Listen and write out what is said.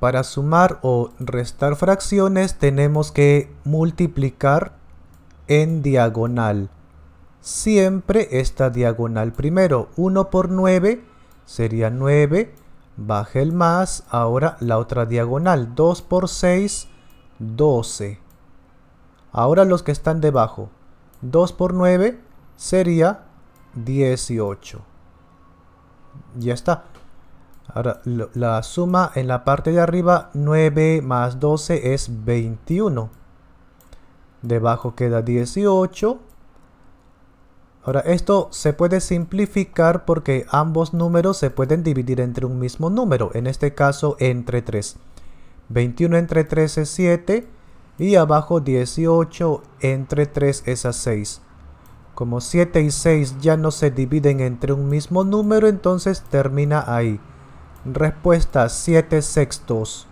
Para sumar o restar fracciones tenemos que multiplicar en diagonal. Siempre esta diagonal primero. 1 por 9 sería 9. baje el más. Ahora la otra diagonal. 2 por 6, 12. Ahora los que están debajo. 2 por 9 sería 18. Ya está. Ahora, la suma en la parte de arriba, 9 más 12 es 21. Debajo queda 18. Ahora, esto se puede simplificar porque ambos números se pueden dividir entre un mismo número, en este caso entre 3. 21 entre 3 es 7 y abajo 18 entre 3 es a 6. Como 7 y 6 ya no se dividen entre un mismo número, entonces termina ahí. Respuesta siete sextos.